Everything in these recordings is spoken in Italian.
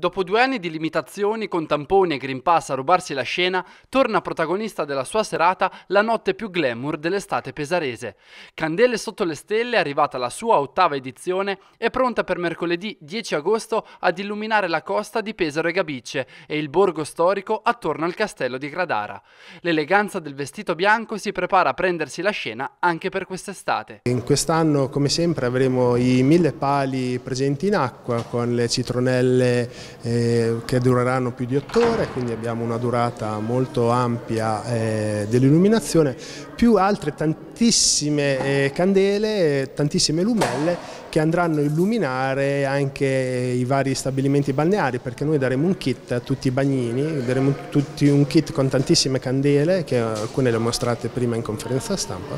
Dopo due anni di limitazioni, con tamponi e Green Pass a rubarsi la scena, torna protagonista della sua serata la notte più glamour dell'estate pesarese. Candele sotto le stelle, arrivata la sua ottava edizione, è pronta per mercoledì 10 agosto ad illuminare la costa di Pesaro e Gabicce e il borgo storico attorno al castello di Gradara. L'eleganza del vestito bianco si prepara a prendersi la scena anche per quest'estate. In quest'anno, come sempre, avremo i mille pali presenti in acqua con le citronelle eh, che dureranno più di otto ore, quindi abbiamo una durata molto ampia eh, dell'illuminazione, più altre tantissime eh, candele, tantissime lumelle che andranno a illuminare anche i vari stabilimenti balneari perché noi daremo un kit a tutti i bagnini, daremo tutti un kit con tantissime candele che alcune le ho mostrate prima in conferenza stampa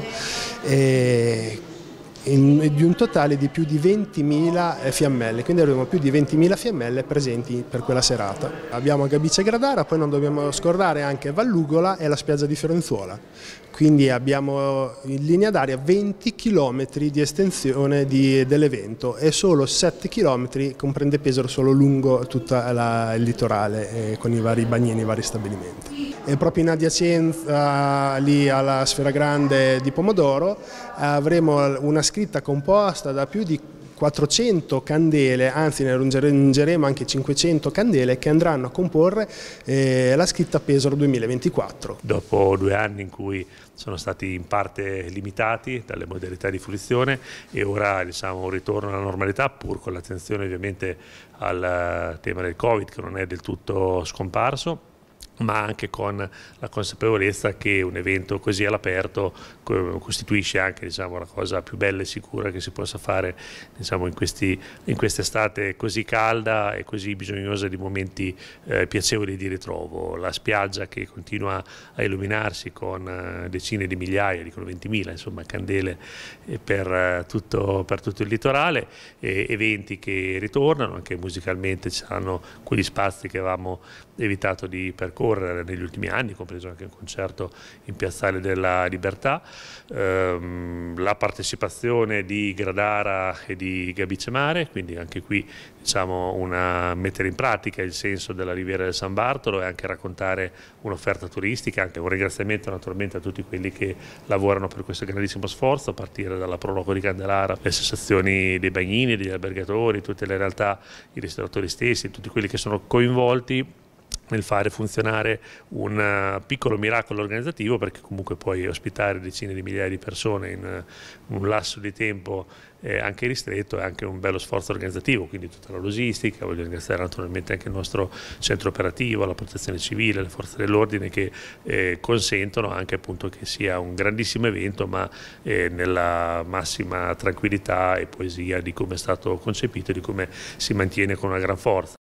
di un totale di più di 20.000 eh, fiammelle, quindi avremo più di 20.000 fiammelle presenti per quella serata. Abbiamo Gabice Gradara, poi non dobbiamo scordare anche Vallugola e la spiaggia di Fiorenzuola, quindi abbiamo in linea d'aria 20 km di estensione dell'evento e solo 7 km comprende Pesaro solo lungo tutto il litorale eh, con i vari bagnini e i vari stabilimenti. E proprio in adiacenza lì alla Sfera Grande di Pomodoro avremo una scritta composta da più di 400 candele, anzi ne raggiungeremo anche 500 candele che andranno a comporre eh, la scritta Pesaro 2024. Dopo due anni in cui sono stati in parte limitati dalle modalità di fruizione e ora diciamo, un ritorno alla normalità pur con l'attenzione ovviamente al eh, tema del Covid che non è del tutto scomparso ma anche con la consapevolezza che un evento così all'aperto costituisce anche diciamo, la cosa più bella e sicura che si possa fare diciamo, in, in quest'estate così calda e così bisognosa di momenti eh, piacevoli di ritrovo. La spiaggia che continua a illuminarsi con eh, decine di migliaia, dicono 20.000 insomma, candele eh, per eh, tutto, per tutto il litorale, eventi che ritornano, anche musicalmente ci saranno quegli spazi che avevamo evitato di percorrere ricorrere negli ultimi anni, compreso anche un concerto in Piazzale della Libertà, ehm, la partecipazione di Gradara e di Gabicemare, quindi anche qui diciamo, una, mettere in pratica il senso della Riviera del San Bartolo e anche raccontare un'offerta turistica, anche un ringraziamento naturalmente a tutti quelli che lavorano per questo grandissimo sforzo, a partire dalla Proloco di Candelara, le associazioni dei bagnini, degli albergatori, tutte le realtà, i ristoratori stessi, tutti quelli che sono coinvolti nel fare funzionare un eh, piccolo miracolo organizzativo perché comunque puoi ospitare decine di migliaia di persone in eh, un lasso di tempo eh, anche ristretto è anche un bello sforzo organizzativo, quindi tutta la logistica, voglio ringraziare naturalmente anche il nostro centro operativo, la protezione civile, le forze dell'ordine che consentono anche appunto che sia un grandissimo evento ma nella massima tranquillità e poesia di come è stato concepito e di come si mantiene con una gran forza.